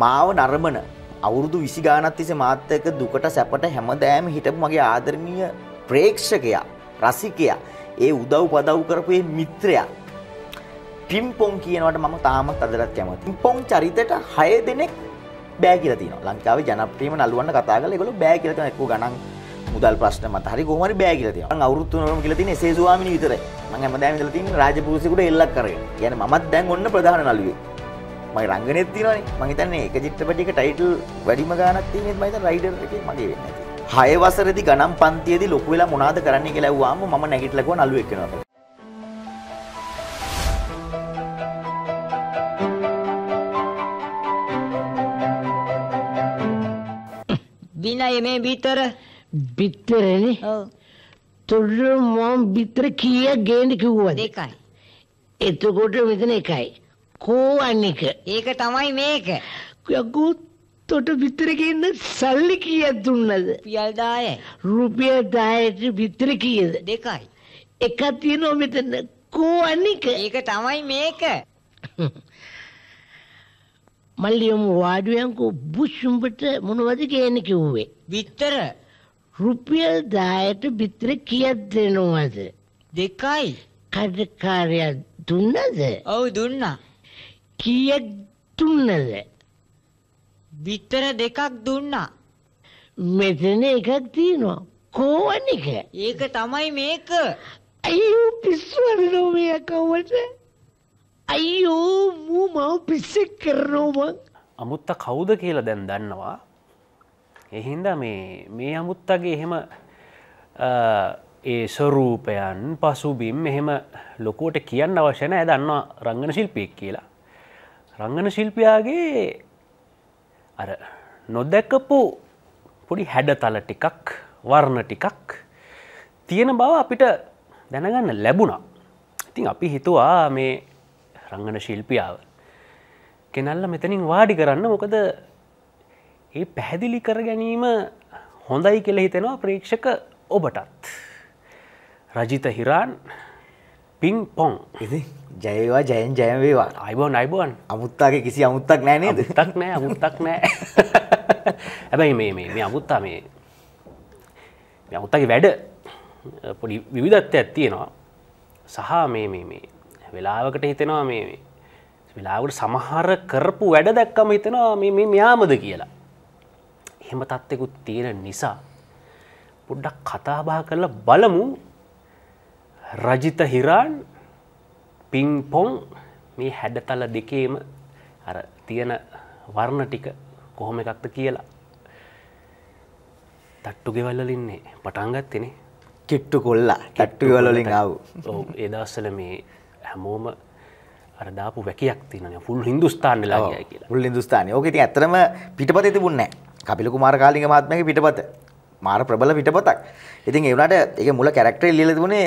මාව නරමන අවුරුදු විසි ගානත්තිස මාත්තක දුකට සැපට හැමදෑම හිටපු මගේ ආදරණීය ප්‍රේක්ෂකයා රසිකයා ඒ උදව් පදව් කරපු ඒ මිත්‍රයා පිම්පොන් කියනවට මම තාමත් අදරත් කැමති පිම්පොන් චරිතට හය දෙනෙක් බෑ කියලා තියෙනවා ලංකාවේ ජනප්‍රියම නළුවන්න කතා කරලා ඒගොල්ලෝ බෑ කියලා තියෙනවා එක්කෝ ගණන් මුදල් ප්‍රශ්න මත හරි කොහොම හරි බෑ කියලා තියෙනවා මම අවුරුදු තුනරම කියලා තියෙන එසේ ස්වාමිනී විතරයි මම හැමදාම ඉඳලා තියෙන රාජපුරුෂයෙකුට එල්ලක් කරගෙන يعني මමත් දැන් ඔන්න ප්‍රධාන නළුවේ මගේ රංගනෙත් තියෙනවානේ මම හිතන්නේ එක චිත්‍රපටයක ටයිටල් වැඩිම ගාණක් තියෙනෙත් මම හිතන්නේ රයිඩර් එකේ මගේ වෙන්නේ නැති. 6 වසරේදී ගණන් පන්තියේදී ලොකු වෙලා මොනවද කරන්න කියලා ඇහුවාම මම නැගිටලා ගියා නළුවෙක් වෙනවා. විනය මේ විතර විතරනේ. ඔව්. තුළු මම විතර කීයක් ගේන්න කිව්වද? දෙකයි. එතකොට මෙතන එකයි. කෝවන්නේක. ඒක තමයි මේක. ගුත්තොට විතරකන්න සල්ලි කියක් දුන්නද. පියල් දාය. රුපියල් දායට විතර කියද. දෙකයි. එකක් තියෙනවා මෙතන කෝවන්නේක. ඒක තමයි මේක. මල්ලියම වාඩුවයන්කෝ බුෂ්ුම්බට මොනවද කියන කිව්වේ. විත්තර රුපියල් දායට බිත්තර කියත් දෙනවාද. දෙකයි. කඩකාරයක් දුන්නද? ඔව් දුන්නා. කීයක් දුන්නද? විතර දෙකක් දුන්නා. මෙතන එකක් තියෙනවා. කෝවන් එක. ඒක තමයි මේක. අයියෝ පිස්සු අරනවා මේ අකවට. අයියෝ මූ මව පිස්සෙක් කරනවා මං. අමුත්ත කවුද කියලා දැන් දන්නවා. එහින්දා මේ මේ අමුත්තගේ එහෙම ඒ ස්වරූපයන් පසුබිම් එහෙම ලොකුවට කියන්න අවශ්‍යන ඇ දන්නවා රංගන ශිල්පියෙක් කියලා රංගන ශිල්පියාගේ අර නොදැකපු පොඩි හැඩතල ටිකක් වර්ණ ටිකක් තියෙන බව අපිට දැනගන්න ලැබුණා. ඉතින් අපි හිතුවා මේ රංගන ශිල්පියාව කෙනල්ල මෙතනින් වාඩි කරන්න මොකද ඒ පැහැදිලි කර ගැනීම හොඳයි කෙළ හිතෙනවා ප්‍රේක්ෂක ඔබටත්. රජිත හිරාන් පින් පොන් ජයවා ජයන් ජයවේවා අයිබෝන් අයිබෝන් අමුත්තාගේ කිසි අමුත්තක් නෑනේ තක් නෑ අමුත්තක් නෑ හැබැයි මේ මේ අමුත්තා මේ අමුත්තගේ වැඩ පොඩි විවිධත්වයක් තියෙනවා සහ මේ මේ මේ වෙලාවකට හිතෙනවා මේ වෙලාවට සමහර කරපු වැඩ දැක්කම හිතෙනවා මේ මේ මෙයාමද කියලා එහෙම තත්ත්වෙකුත් තියෙන නිසා පොඩ්ඩක් කතාබා කරලා බලමු රජිත හිරාන් පිංපොන් මේ හැඩතල දෙකේම අර තියෙන වර්ණ ටික කොහොම එකක්ද කියලා. තට්ටු ගෙවල්ලලින්නේ පටන්ගත්තෙනෙ කිට්ටු කොල්ලා තට්ටු වලින් ආව ඔවු එදස්සල මේ හැමෝම අරදාපු වැකයක් තින පුල් හිදුස්ථාන්න ලා කියලා පුල් හිදුස්ථානය ඕකෙති ඇතරම පිටපත තිබුන්න කපිලකු මාරකාලික මාත්මක පිටපත මාර ප්‍රබල පිටපතක් ඉතින් ඒවනට එක මුල කැරක්ටර ලියල තිබුණේ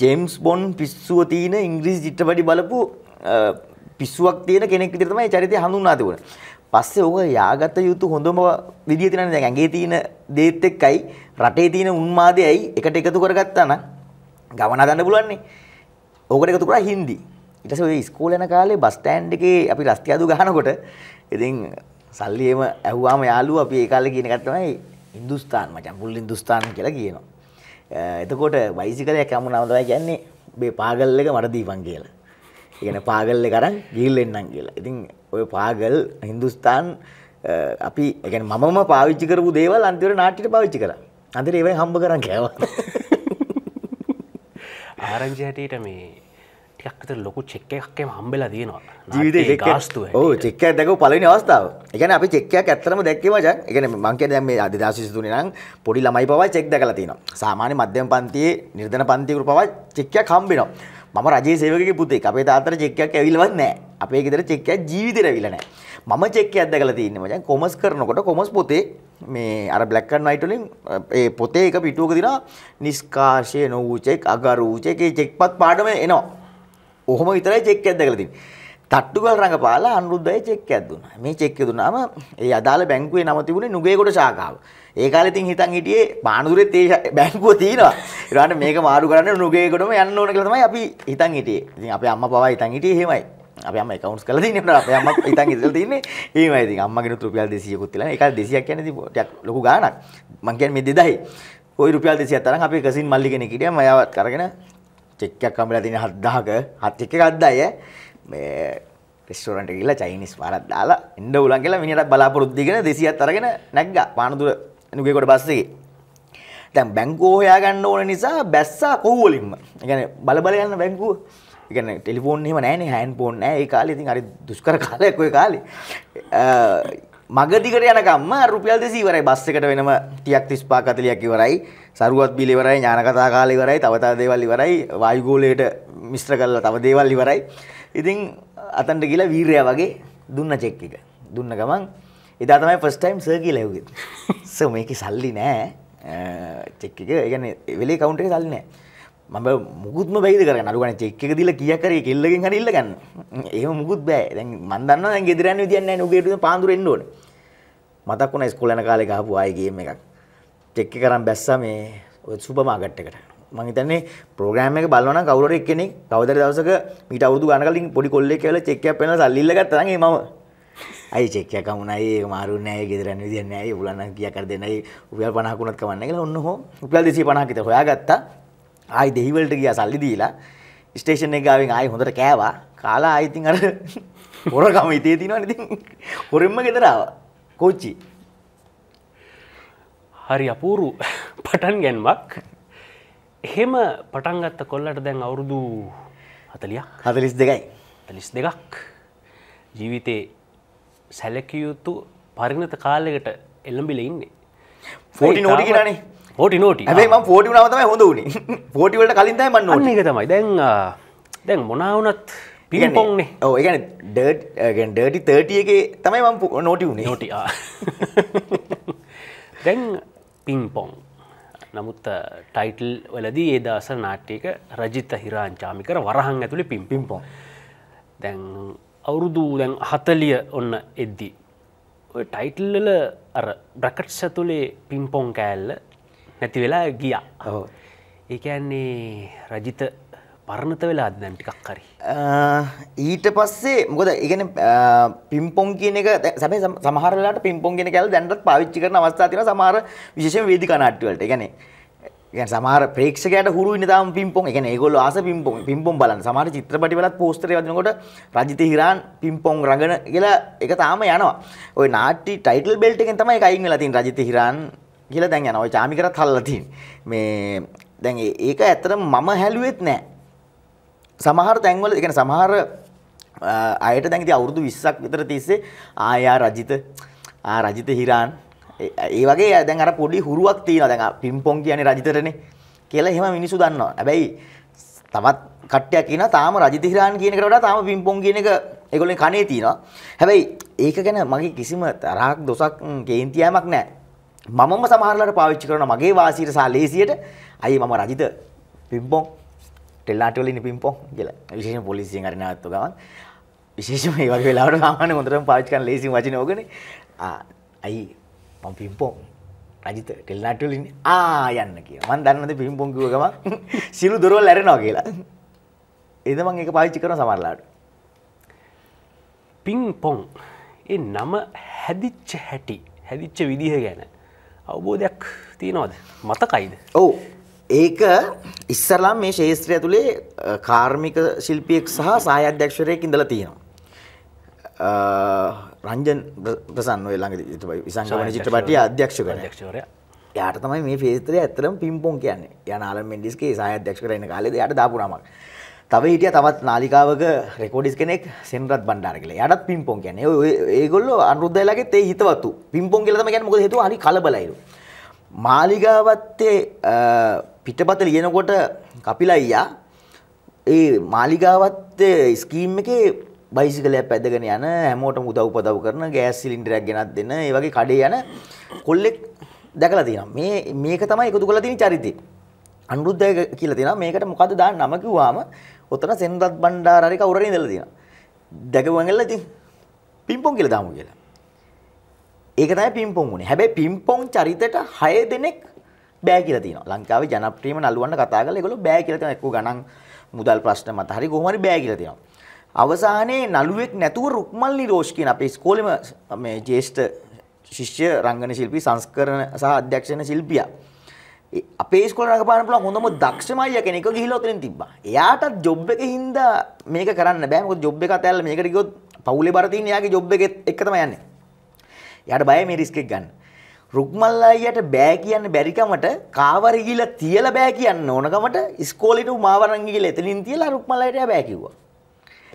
ජෙම්ස් බොන් පිස්සුව තියෙන ඉංග්‍රීසි චිත්‍රපටි බලපු පිස්සුවක් තියෙන කෙනෙක් විදිහට තමයි චරිතය හඳුන්වා තිබුණේ. පස්සේ ඕක යාගත යුතු හොඳම විදිය තියෙනවා දැන් ඇඟේ තියෙන දේත් එක්කයි රටේ තියෙන උන්මාදයයි එකට එකතු කරගත්තා නම් ගමන හදන්න පුළුවන් නේ. ඕකට එකතු කරා හින්දි. ඊට පස්සේ ඔය ඉස්කෝලේ යන කාලේ බස් ස්ටෑන්ඩ් එකේ අපි රස්තියාදු ගහනකොට ඉතින් සල්ලි එම ඇහුවාම යාළුවා අපි ඒ කාලේ කියන එක තමයි ඉන්දුස්ථාන් මචන් පුල් ඉන්දුස්ථාන් කියලා කියනවා. Eh, එතකොට බයිසිකලයක් යමු නම තමයි කියන්නේ මේ පාගල් එක මට දීපන් කියලා. ඒ කියන්නේ පාගල් එක අරන් ගිහින් එන්නම් කියලා. ඉතින් ওই පාගල් හින්දුස්ථාන් eh, අපි ඒ කියන්නේ මමම පාවිච්චි කරපු දේවල් අන්තිමට නාට්‍යෙට පාවිච්චි කරා. අන්තිමට ඒවෙන් හම්බ කරන් කෑවා. ආරංචි හැටියට මේ ටික්ත ලොකු චෙක්ක එකක්ම හම්බෙලා දයනවා ජීවිත ගස්තු ඕ චෙක්ක දැක පලනි අවස්ථාව එකන අපි චෙක්කයක් ඇත්තරම දැක්කේ වච එකන මංක දැම අධදශිතුන නම් පොඩි ළමයි පවා චෙක් දැකලා තින සාමාන්‍ය මධ්‍යම පන්තියේ නිර්ධන පන්තිකරු පවා චෙක්කයක් හම්බෙනවා මම රජේ සේවක පුතේ අපේ තාතර චෙක්කයක් ඇවිල්වත් නෑ අපේ ගෙදර චෙක්කයක් ජීවිතර විලනෑ මම චෙක්කයක් දැකලා තියන්නේ මචන් කොමස් කරනකොට කොමස් පොතේ මේ අර බ්ලැක් ඇන්ඩ් වයිට් වලින් ඒ පොතේ එක පිටුවක දිනා නිෂ්කාශය නොවූ චෙක් අගරු චෙක් ඒ චෙක්පත් පාඩම එනවා ඔහොම විතරයි චෙක් එකක් දැකලා තින්නේ. තට්ටුගල් රඟපාලා අනුරුද්ධයි චෙක් එකක් දුන්නා. මේ චෙක් එක දුන්නාම ඒ අදාළ බැංකුවේ නම තිබුණේ නුගේගොඩ ශාඛාව. ඒ කාලේ ඉතින් හිතන් හිටියේ පානදුරෙත් ඒ බැංකුව තියෙනවා. ඊළඟට මේක මාරු කරන්න නුගේගොඩම යන්න ඕන කියලා තමයි අපි හිතන් හිටියේ. ඉතින් අපේ අම්මා පවා හිතන් හිටියේ එහෙමයි. අපේ අම්මා account කරලා තින්නේ නේද? අපේ අම්මා හිතන් ඉඳලා තින්නේ. එහෙමයි ඉතින් අම්මගෙනුත් රුපියල් 200කුත් තියලා. ඒක 200ක් කියන්නේ ඉතින් ටිකක් ලොකු ගාණක්. මං කියන්නේ මේ 2000යි. ওই රුපියල් 200ක් තරම් අපේ කසින් මල්ලි කෙනෙක් හිටියා. මම යාවත් කරගෙන චෙක්කයක් කම්බලා තියෙන 7000ක හත් එක්ක ගද්දාය මේ රෙස්ටෝරන්ට් එක ගිහලා චයිනීස් පාරක් දාලා එන්න උලන් කියලා මිනිහට බලාපොරොත්තුගෙන 200ක් අරගෙන නැග්ගා පානදුර නුගේකොට බස් එකේ දැන් බැංකුව හොයාගන්න ඕන නිසා බැස්සා කොහු වලින්ම ඒ කියන්නේ බල බල යන බැංකුව ඒ කියන්නේ ටෙලිෆෝන් එහෙම නැහැනේ හෑන්ඩ් ෆෝන් නැහැ ඒ කාලේ ඉතින් හරි දුෂ්කර කාලයක් ওই කාලේ මගදිකට යනකම්ම රුපියල් දෙසී වරයි බස් එකට වෙනම තියක් තිස්පා කතලියක් ඉවරයි සරුවත් බිලිවරයි ඥානකතා කාලය ඉවරයි තවතා දේවල් ඉවරයි වායුගෝලයට මිශ්‍ර කරලා තව දේවල් ඉවරයි ඉතින් අතන්ට කියලා වීරයා වගේ දුන්න චෙක් එක දුන්න ගමන් එදා තමයි ෆස්ට් ටයිම් සර් කියලා ඇහුවේ සර් මේකේ සල්ලි නෑ චෙක් එක ඒ කියන්නේ වෙලේ කවුන්ට් එකේ සල්ලි නෑ මම මුකුත්ම බැයිද කර නරුගන චෙක් එක දිල කිය කරේ කෙල්ලකින් හරි ඉල්ල ගන්න. එහෙම මුකුත් බෑ. දැන් මන් දන්නවා දැන් ගෙදර යන්න විදියක් නැහැ නුගේට පාන්දුර එන්න ඕනේ. මතක් වුණා ඉස්කෝල යන කාලේ ගහපු ආයේ ගේම් එකක්. චෙක් එක කරන් බැස්සා මේ ඔය සුපර් මාකට් එකට. මං හිතන්නේ ප්‍රෝග්‍රෑම් එක බලනවා නම් කවුරු හරි එක්කෙනෙක් කවදාද දවසක මීට අවුරුදු ගානක කලින් පොඩි කොල්ලෙක් කියලා චෙක් එකක් පෙන්නලා සල්ලි ඉල්ල ගත්තා නම් ඒ මම අයි චෙක් එකක් වුණා ඒක මාරු නෑ ඒක ගෙදර යන්න විදියක් නෑ ඒ උලන්න කියා කර දෙන්නයි රුපියල් 50ක් වුණත් කමන්නේ කියලා ඔන්න හෝ රුපියල් 250ක් විතර හොයාගත්තා ආයි දෙහිවලට ගියා සල්ලි දීලා ස්ටේෂන් එක ගාවෙන් ආයි හොඳට කෑවා කාලා ආයි ඉතින් අර හොරකම හිතේ තියෙනවනේ ඉතින් හොරෙම්ම ගෙදර ආවා කොච්චි හරි අපූරු පටන් ගැන්මක් එහෙම පටන් ගත්ත කොල්ලට දැන් අවුරුදු 40ක් 42යි 42ක් ජීවිතේ සැලකිය යුතු පරිණත කාලයකට එළඹිලා ඉන්නේ 40 නෝටි කියලානේ පොටි නෝට ඇම පෝටි නවතම හොඳ වනේ පෝටිවලට කලින්ද මන්න ඕන එක තමයි දැන් දැන් මොනාවනත් පිපොන්නේ ඕ එකන ඩර්ගෙන් ඩටි තටියගේ තමයි මම නෝටි වුණේ නොටියා දැන් පින්පොන් නමුත් ටයිටල් වලදී ඒ දස නාට්‍යක රජිත හිරාංචාමිකර වරහන් ඇතුළි පිම් පිම්පොන් දැන් අවුරුදු දැන් හතලිය ඔන්න එද්දී. ඔය ටයිටල්ල අර බ්‍රකට් සතුලේ පිම්පොන් කෑල්ල නැති වෙලා ගියා ඔහු ඒකන්නේ රජිත පරණත වෙලා දැන් ටිකක් හරි ඊට පස්සේ මොකද ඉගෙන පිම්පොන් කියන එක සැබේ සමහරලාට පිම්පොන් කියෙන කැල් දැන්ටත් පවිච්චි කරන අවස්ථා තින සමහර විශේෂම වේදි කනාට්ටිවලට ගැනේ ගැන සමහර ප්‍රේක්ෂකයට හුරු නිතාම පිම්පොන් ගැන ඒගොල්ල ආස පිම්පොන් පිම්පොම් බලන්න සමහර චිත්‍රපටි වලත් පෝස්ටර් වදිනකොට රජිත හිරාන් පිම්පොන් රඟන කියලා එක තාම යනවා ওই නාට්‍ය ටයිටල් බෙල්ට් එකෙන් තමයි ඒක අයින් වෙලා තියෙන රජිත හිරාන් කියලා දැන් යනවා. ওই චාමිකටත් හල්ලා තියෙන්නේ. මේ දැන් ඒක ඇත්තටම මම හැලුවෙත් නෑ. සමහර තැන්වල ඒ කියන්නේ සමහර අයට දැන් ඉතින් අවුරුදු 20ක් විතර තිස්සේ ආයා රජිත ආ රජිත හිරාන් ඒ වගේ දැන් අර පොඩි හුරුවක් තියෙනවා. දැන් පිම්පොන් කියන්නේ රජිතටනේ. කියලා එහෙම මිනිස්සු දන්නවා. හැබැයි තවත් කට්ටයක් කියන තාම රජිත හිරාන් කියන එකට වඩා තාම පිම්පොන් කියන එක ඒගොල්ලෝ කනේ තියෙනවා. හැබැයි ඒක ගැන මගේ කිසිම තරහක් දොසක් කේන්තියාවක් නැහැ. මමම සමහරලට පාවිච්චි කරන මගේ වාසියට සහ ලේසියට අයි මම රජිත පිම්පොන් ටෙල්ලාටවල ඉන්න පිම්පොන් කියලා විශේෂ පොලිසියෙන් හරි නැවත්තු ගමන් විශේෂම මේ වගේ වෙලාවට සාමාන්‍ය හොඳටම පාවිච්චි කරන ලේසියෙන් වචන ඕකනේ ආ අයි මම පිම්පොන් රජිත ටෙල්ලාටවල ඉන්නේ ආ යන්න කියලා මම දන්නවද පිම්පොන් කිව්ව ගමන් සිළු දොරවල් ඇරෙනවා කියලා එද මම ඒක පාවිච්චි කරන සමහරලාට පිම්පොන් ඒ නම හැදිච්ච හැටි හැදිච්ච විදිහ ගැන අවබෝධයක් තියනවාද මතකයිද ඔවු ඒක ඉස්සරලාම් මේ ශේත්‍රය ඇතුළේ කාර්මික ශිල්පියෙක් සහ සායධ්‍යක්ෂරයෙක් ඉඳලා තියෙනවා රංජන් ප්‍රසන්න ඔය ළඟ විසංගමන චිත්‍රපටිය අධ්‍යක්ෂකවරයා අධ්‍යක්ෂකවරයා යාට තමයි මේ ශේත්‍රය ඇත්තටම පිම්පොන් කියන්නේ. යා නාලම් මෙන්ඩිස්ගේ සායධ්‍යක්ෂකවරයා ඉන්න කාලේදී යාට දාපු නමක්. තව හිටිය තමත් නාලිකාවක රෙකෝඩිස් කෙනෙක් සෙන්රත් බණ්ඩාර කියලා. එයාටත් පිම්පොන් කියන්නේ. ඔය ඒගොල්ලෝ අනුරුද්ධයලාගෙත් ඒ හිතවතු. පිම්පොන් කියලා තමයි කියන්නේ මොකද හේතුව? හරි කලබලයිලු. මාලිගාවත්තේ පිටපත ලියනකොට කපිල අයියා ඒ මාලිගාවත්තේ ස්කීම් එකේ බයිසිකලයක් පැදගෙන යන හැමෝටම උදව් උපදව් කරන ගෑස් සිලින්ඩරයක් ගෙනත් දෙන ඒ වගේ කඩේ යන කොල්ලෙක් දැකලා තියෙනවා. මේ මේක තමයි එකතු කරලා තියෙන චරිතය. අනුරුද්ධය කියලා තියෙනවා. මේකට මොකද්ද දාන්න නම කිව්වම ඔතන සෙන්රත් බණ්ඩාරරි කවුරුරි ඉඳලා තියෙනවා. දැකගුවන් ඇල්ල ඉතින් පිම්පොන් කියලා දාමු කියලා. ඒක තමයි පිම්පොන් උනේ. හැබැයි පිම්පොන් චරිතයට 6 දෙනෙක් බෑ කියලා තියෙනවා. ලංකාවේ ජනප්‍රියම නළුවන්ට කතා කරලා ඒගොල්ලෝ බෑ කියලා තියෙනවා. එක්ක ගණන් මුදල් ප්‍රශ්න මත හරි කොහොම හරි බෑ කියලා තියෙනවා. අවසානයේ නළුවෙක් නැතුව රුක්මල් නිරෝෂ් කියන අපේ ඉස්කෝලේම මේ ජ්‍යෙෂ්ඨ ශිෂ්‍ය රංගන ශිල්පී සංස්කරණ සහ අධ්‍යක්ෂණ ශිල්පියා අපේ ස්කොල රඟපාන පුළුවන් හොඳම දක්ෂම අයියා කෙනෙක් ගිහිල්ලා උතනින් තිබ්බා. එයාටත් ජොබ් එකේ හින්දා මේක කරන්න බෑ. මොකද ජොබ් එක අතහැරලා මේකට ගියොත් පවුලේ බර තියෙන එයාගේ ජොබ් එකෙත් එක තමයි යන්නේ. එයාට බයයි මේ රිස්ක් එක ගන්න. රුක්මල් අයියට බෑ කියන්න බැරිකමට කාවර ගිහිල්ලා තියලා බෑ කියන්න ඕනකමට ඉස්කෝලේට මාවරන් ගිහිල්ලා එතනින් තියලා රුක්මල් අයියට බෑ කිව්වා.